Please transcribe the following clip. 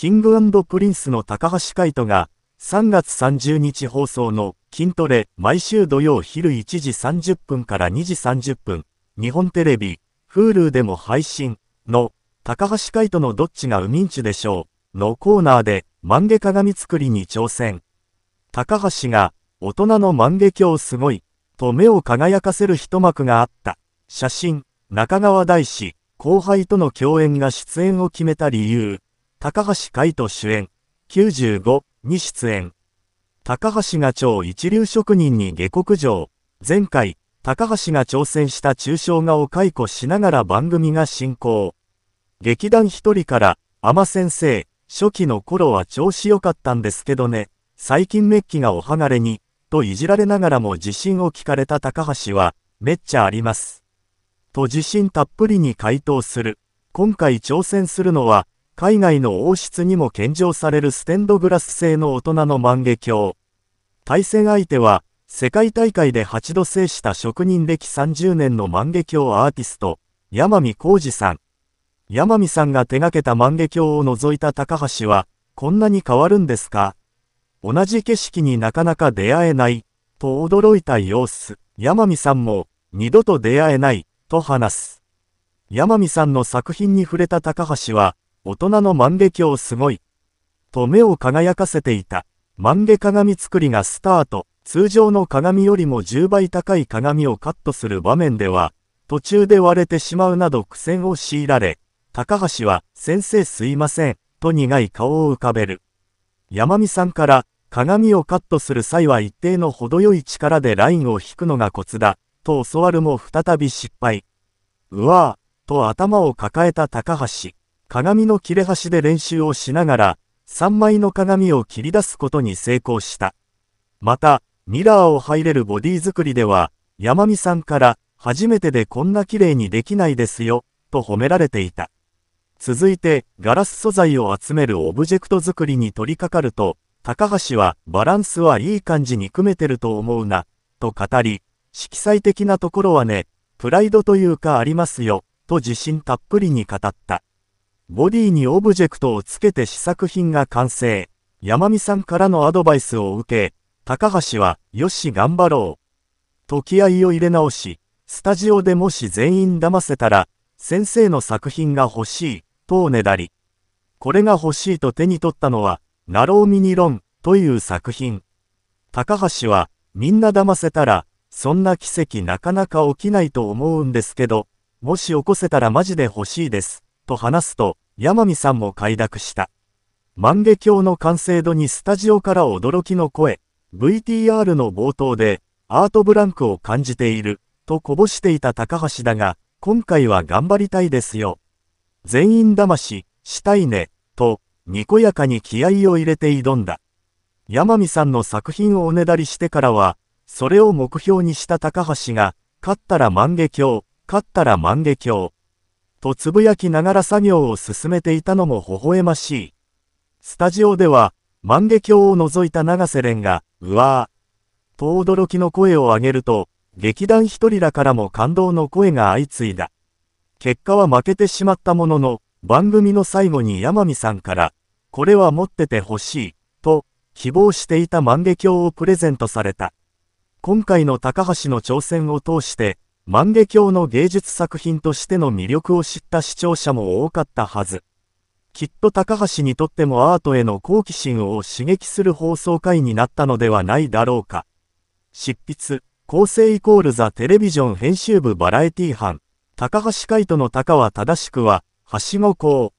キングプリンスの高橋海人が、3月30日放送の筋トレ毎週土曜昼1時30分から2時30分、日本テレビ、Hulu でも配信の、高橋海人のどっちがウミンチでしょうのコーナーで、万華鏡作りに挑戦。高橋が、大人の万華鏡すごい、と目を輝かせる一幕があった。写真、中川大志、後輩との共演が出演を決めた理由。高橋海人主演、95に出演。高橋が超一流職人に下克上。前回、高橋が挑戦した抽象画を解雇しながら番組が進行。劇団一人から、天先生、初期の頃は調子良かったんですけどね、最近メッキがお剥がれに、といじられながらも自信を聞かれた高橋は、めっちゃあります。と自信たっぷりに回答する。今回挑戦するのは、海外の王室にも献上されるステンドグラス製の大人の万華鏡。対戦相手は、世界大会で8度制した職人歴30年の万華鏡アーティスト、山見浩二さん。山見さんが手掛けた万華鏡を除いた高橋は、こんなに変わるんですか同じ景色になかなか出会えない、と驚いた様子。山見さんも、二度と出会えない、と話す。山見さんの作品に触れた高橋は、大人の万華鏡すごい。と目を輝かせていた。万華鏡作りがスタート。通常の鏡よりも10倍高い鏡をカットする場面では、途中で割れてしまうなど苦戦を強いられ、高橋は、先生すいません、と苦い顔を浮かべる。山見さんから、鏡をカットする際は一定の程よい力でラインを引くのがコツだ、と教わるも再び失敗。うわぁ、と頭を抱えた高橋。鏡の切れ端で練習をしながら、3枚の鏡を切り出すことに成功した。また、ミラーを入れるボディ作りでは、山見さんから、初めてでこんな綺麗にできないですよ、と褒められていた。続いて、ガラス素材を集めるオブジェクト作りに取り掛かると、高橋は、バランスはいい感じに組めてると思うな、と語り、色彩的なところはね、プライドというかありますよ、と自信たっぷりに語った。ボディにオブジェクトをつけて試作品が完成。山見さんからのアドバイスを受け、高橋は、よし頑張ろう。と気合を入れ直し、スタジオでもし全員騙せたら、先生の作品が欲しい、とおねだり。これが欲しいと手に取ったのは、ナローミニロン、という作品。高橋は、みんな騙せたら、そんな奇跡なかなか起きないと思うんですけど、もし起こせたらマジで欲しいです。と話すと、山見さんも快諾した。万華鏡の完成度にスタジオから驚きの声、VTR の冒頭で、アートブランクを感じている、とこぼしていた高橋だが、今回は頑張りたいですよ。全員騙し、したいね、と、にこやかに気合を入れて挑んだ。山見さんの作品をおねだりしてからは、それを目標にした高橋が、勝ったら万華鏡、勝ったら万華鏡、とつぶやきながら作業を進めていたのも微笑ましい。スタジオでは、万華鏡を除いた永瀬廉が、うわぁ。と驚きの声を上げると、劇団一人らからも感動の声が相次いだ。結果は負けてしまったものの、番組の最後に山見さんから、これは持っててほしい、と、希望していた万華鏡をプレゼントされた。今回の高橋の挑戦を通して、万華鏡の芸術作品としての魅力を知った視聴者も多かったはず。きっと高橋にとってもアートへの好奇心を刺激する放送回になったのではないだろうか。執筆、構成イコールザテレビジョン編集部バラエティ班、高橋海人の高は正しくは、はしご校。